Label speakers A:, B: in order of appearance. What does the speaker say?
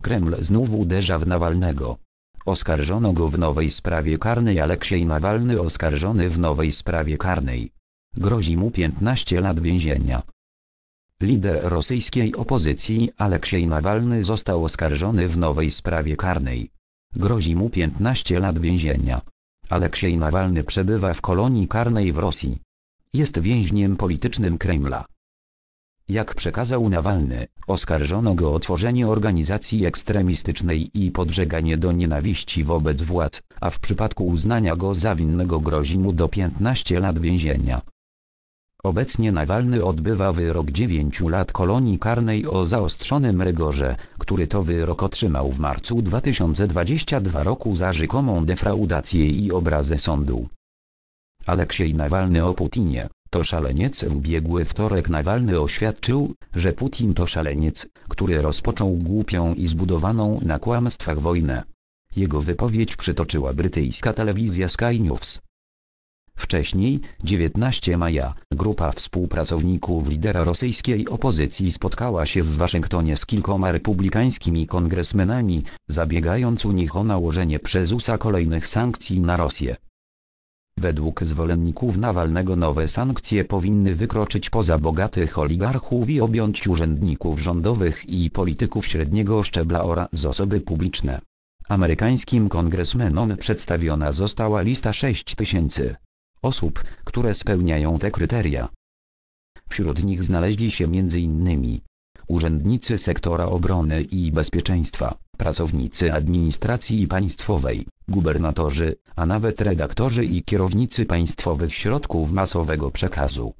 A: Kreml znów uderza w Nawalnego. Oskarżono go w nowej sprawie karnej Aleksiej Nawalny oskarżony w nowej sprawie karnej. Grozi mu 15 lat więzienia. Lider rosyjskiej opozycji Aleksiej Nawalny został oskarżony w nowej sprawie karnej. Grozi mu 15 lat więzienia. Aleksiej Nawalny przebywa w kolonii karnej w Rosji. Jest więźniem politycznym Kremla. Jak przekazał Nawalny, oskarżono go o tworzenie organizacji ekstremistycznej i podżeganie do nienawiści wobec władz, a w przypadku uznania go za winnego grozi mu do 15 lat więzienia. Obecnie Nawalny odbywa wyrok 9 lat kolonii karnej o zaostrzonym rygorze, który to wyrok otrzymał w marcu 2022 roku za rzekomą defraudację i obrazę sądu. Aleksiej Nawalny o Putinie to szaleniec w ubiegły wtorek Nawalny oświadczył, że Putin to szaleniec, który rozpoczął głupią i zbudowaną na kłamstwach wojnę. Jego wypowiedź przytoczyła brytyjska telewizja Sky News. Wcześniej, 19 maja, grupa współpracowników lidera rosyjskiej opozycji spotkała się w Waszyngtonie z kilkoma republikańskimi kongresmenami, zabiegając u nich o nałożenie przez USA kolejnych sankcji na Rosję. Według zwolenników Nawalnego nowe sankcje powinny wykroczyć poza bogatych oligarchów i objąć urzędników rządowych i polityków średniego szczebla oraz osoby publiczne. Amerykańskim kongresmenom przedstawiona została lista 6 tysięcy osób, które spełniają te kryteria. Wśród nich znaleźli się m.in urzędnicy sektora obrony i bezpieczeństwa, pracownicy administracji państwowej, gubernatorzy, a nawet redaktorzy i kierownicy państwowych środków masowego przekazu,